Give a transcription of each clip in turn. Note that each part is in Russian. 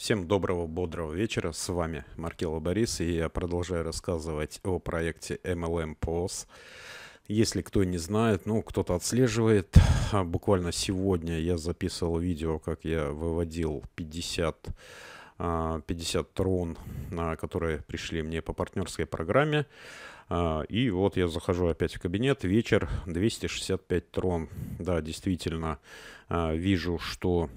Всем доброго, бодрого вечера. С вами Маркела Борис, и я продолжаю рассказывать о проекте MLM POS. Если кто не знает, ну, кто-то отслеживает. А буквально сегодня я записывал видео, как я выводил 50, 50 а, трон, а, которые пришли мне по партнерской программе. И вот я захожу опять в кабинет, вечер, 265 трон. Да, действительно, вижу, что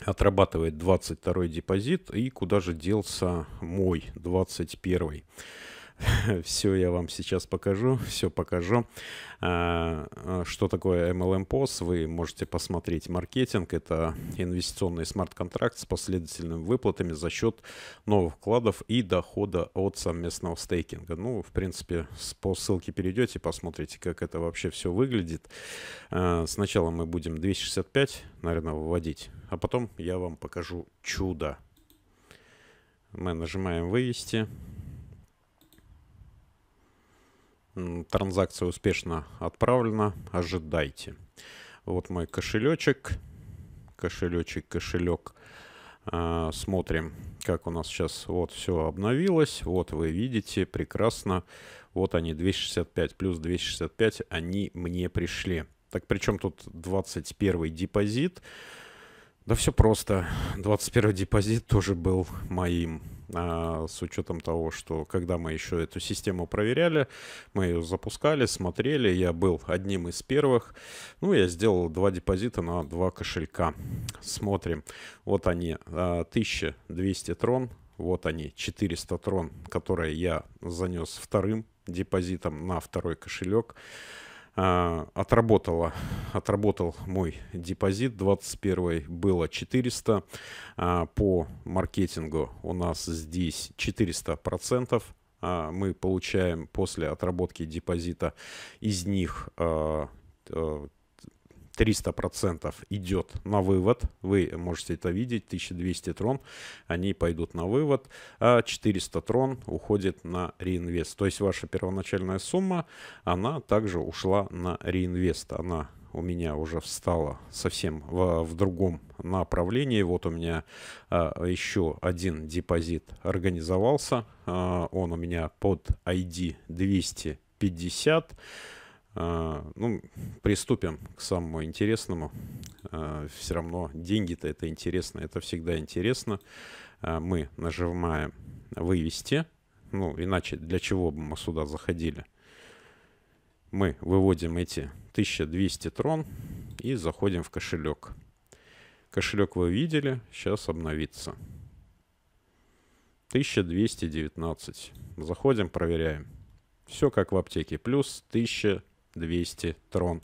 отрабатывает 22 депозит и куда же делся мой 21. -й. все я вам сейчас покажу, все покажу. А, а, что такое MLM POS, вы можете посмотреть маркетинг. Это инвестиционный смарт-контракт с последовательными выплатами за счет новых вкладов и дохода от совместного стейкинга. Ну, в принципе, по ссылке перейдете, посмотрите, как это вообще все выглядит. А, сначала мы будем 265, наверное, выводить, а потом я вам покажу чудо. Мы нажимаем «Вывести». Транзакция успешно отправлена. Ожидайте. Вот мой кошелечек. Кошелечек, кошелек. А, смотрим, как у нас сейчас вот все обновилось. Вот вы видите, прекрасно. Вот они, 265 плюс 265, они мне пришли. Так, причем тут 21 депозит. депозит. Да все просто. 21 депозит тоже был моим. А, с учетом того, что когда мы еще эту систему проверяли, мы ее запускали, смотрели, я был одним из первых. Ну, я сделал два депозита на два кошелька. Смотрим. Вот они, 1200 а, трон. Вот они, 400 трон, которые я занес вторым депозитом на второй кошелек а, отработала отработал мой депозит. 21 было 400. А, по маркетингу у нас здесь 400 процентов а, мы получаем после отработки депозита из них 300% а, э, идет на вывод. Вы можете это видеть. 1200 трон, они пойдут на вывод. А 400 трон уходит на реинвест. То есть ваша первоначальная сумма, она также ушла на реинвест. Она у меня уже встала совсем в, в другом направлении. Вот у меня а, еще один депозит организовался. А, он у меня под ID 250. А, ну, приступим к самому интересному. А, все равно деньги-то это интересно, это всегда интересно. А, мы нажимаем «Вывести». Ну, иначе для чего бы мы сюда заходили? мы выводим эти 1200 трон и заходим в кошелек. Кошелек вы видели, сейчас обновится. 1219. Заходим, проверяем. Все как в аптеке, плюс 1200 трон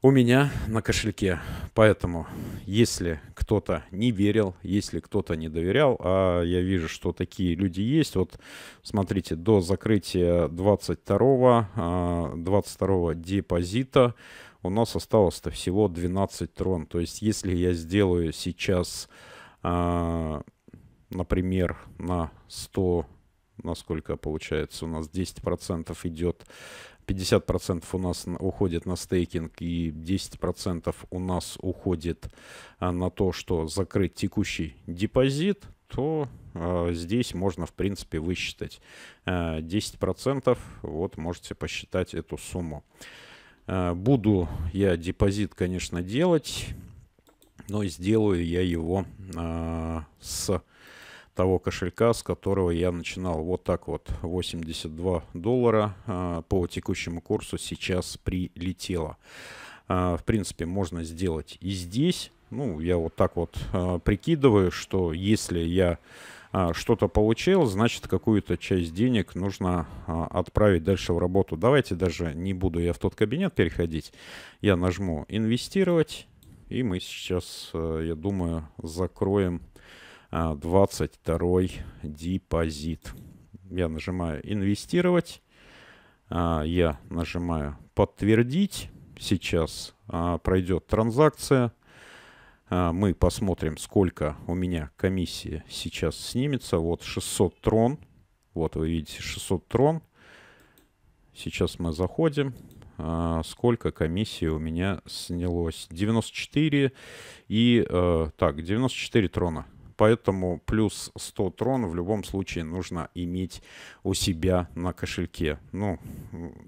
у меня на кошельке. Поэтому, если кто-то не верил, если кто-то не доверял, а я вижу, что такие люди есть, вот смотрите, до закрытия 22, 22 а, депозита у нас осталось-то всего 12 трон. То есть, если я сделаю сейчас, а, например, на 100 насколько получается, у нас 10% идет 50% у нас уходит на стейкинг и 10% у нас уходит а, на то, что закрыть текущий депозит, то а, здесь можно, в принципе, высчитать э, а, 10%. Вот можете посчитать эту сумму. буду я депозит, конечно, делать, но сделаю я его с того кошелька, с которого я начинал. Вот так вот 82 доллара а, по текущему курсу сейчас прилетело. А, в принципе, можно сделать и здесь. Ну, я вот так вот а, прикидываю, что если я что-то получил, значит, какую-то часть денег нужно отправить дальше в работу. Давайте даже не буду я в тот кабинет переходить. Я нажму «Инвестировать», и мы сейчас, э, я думаю, закроем 22 а, депозит. Я нажимаю «Инвестировать». А, я нажимаю «Подтвердить». Сейчас а, пройдет транзакция. Мы посмотрим, сколько у меня комиссия сейчас снимется. Вот 600 трон. Вот вы видите 600 трон. Сейчас мы заходим. Сколько комиссии у меня снялось? 94 и... Э, так, 94 трона. Поэтому плюс 100 трон в любом случае нужно иметь у себя на кошельке. Ну,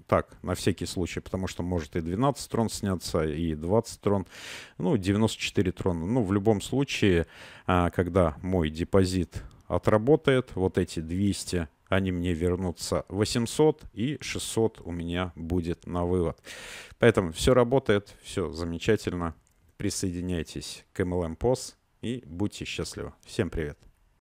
так, на всякий случай, потому что может и 12 трон сняться, и 20 трон, ну, 94 трона. Ну, в любом случае, а, когда мой депозит отработает, вот эти 200 они мне вернутся 800 и 600 у меня будет на вывод. Поэтому все работает, все замечательно. Присоединяйтесь к MLM POS и будьте счастливы. Всем привет!